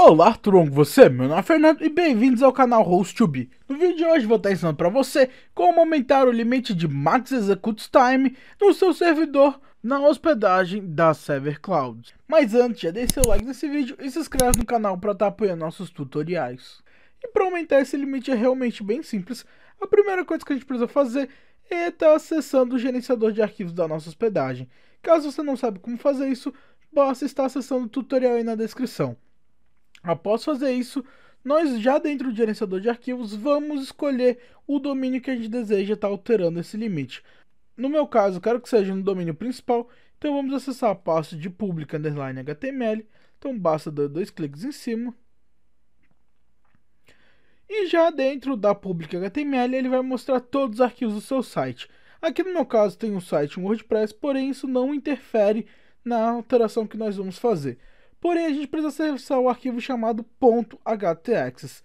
Olá, Tronco, você? É meu nome é Fernando e bem-vindos ao canal Host Be. No vídeo de hoje vou estar ensinando para você como aumentar o limite de Max Execute Time no seu servidor na hospedagem da Server Cloud. Mas antes, já deixe seu like nesse vídeo e se inscreve no canal para estar apoiando nossos tutoriais. E para aumentar esse limite é realmente bem simples. A primeira coisa que a gente precisa fazer é estar tá acessando o gerenciador de arquivos da nossa hospedagem. Caso você não saiba como fazer isso, basta estar acessando o tutorial aí na descrição. Após fazer isso, nós já dentro do gerenciador de arquivos vamos escolher o domínio que a gente deseja estar tá alterando esse limite. No meu caso, quero que seja no domínio principal, então vamos acessar a pasta de public underline html, então basta dar dois cliques em cima. E já dentro da public html ele vai mostrar todos os arquivos do seu site. Aqui no meu caso tem um site WordPress, porém isso não interfere na alteração que nós vamos fazer. Porém, a gente precisa acessar o arquivo chamado htx.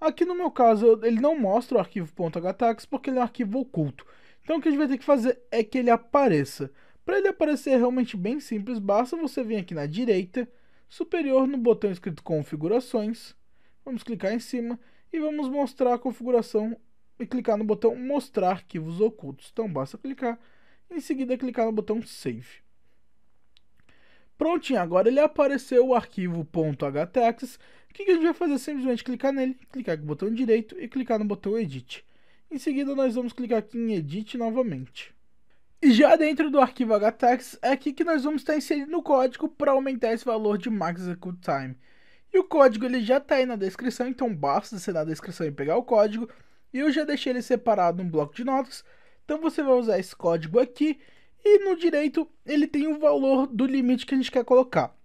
Aqui no meu caso, ele não mostra o arquivo htx porque ele é um arquivo oculto. Então o que a gente vai ter que fazer é que ele apareça. Para ele aparecer é realmente bem simples, basta você vir aqui na direita, superior no botão escrito configurações, vamos clicar em cima e vamos mostrar a configuração e clicar no botão mostrar arquivos ocultos. Então basta clicar, em seguida clicar no botão save. Prontinho, agora ele apareceu o arquivo .htex. O que a gente vai fazer? Simplesmente clicar nele, clicar com o botão direito e clicar no botão Edit. Em seguida, nós vamos clicar aqui em Edit novamente. E já dentro do arquivo HTX, é aqui que nós vamos estar inserindo o código para aumentar esse valor de max execute time. E o código ele já está aí na descrição, então basta você na descrição e pegar o código. E eu já deixei ele separado num bloco de notas, então você vai usar esse código aqui e no direito, ele tem o valor do limite que a gente quer colocar.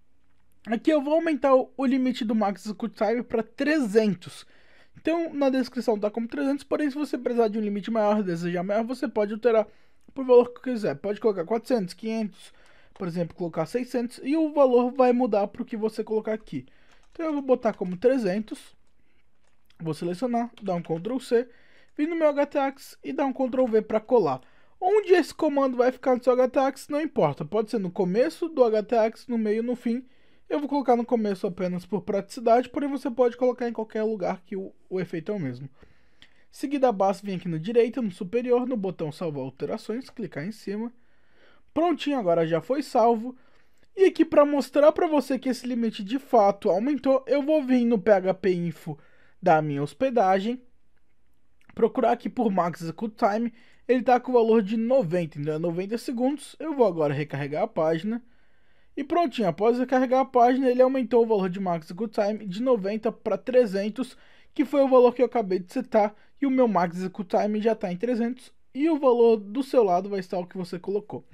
Aqui eu vou aumentar o limite do Max Execute Time para 300. Então, na descrição está como 300, porém, se você precisar de um limite maior, desejar maior, você pode alterar por valor que quiser. Pode colocar 400, 500, por exemplo, colocar 600, e o valor vai mudar para o que você colocar aqui. Então, eu vou botar como 300, vou selecionar, dar um Ctrl C, vir no meu HTX e dar um Ctrl V para colar. Onde esse comando vai ficar no seu HTX não importa, pode ser no começo do HTX, no meio, no fim. Eu vou colocar no começo apenas por praticidade, porém você pode colocar em qualquer lugar que o, o efeito é o mesmo. Seguida abaixo, vem aqui no direito, no superior, no botão salvar alterações, clicar em cima. Prontinho, agora já foi salvo. E aqui para mostrar para você que esse limite de fato aumentou, eu vou vir no PHP Info da minha hospedagem procurar aqui por Max Execute Time, ele está com o valor de 90, então é 90 segundos. Eu vou agora recarregar a página. E prontinho, após recarregar a página, ele aumentou o valor de Max Execute Time de 90 para 300, que foi o valor que eu acabei de setar, e o meu Max Execute Time já está em 300, e o valor do seu lado vai estar o que você colocou.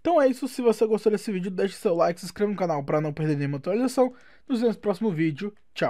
Então é isso, se você gostou desse vídeo, deixe seu like, se inscreva no canal para não perder nenhuma atualização. Nos vemos no próximo vídeo, tchau!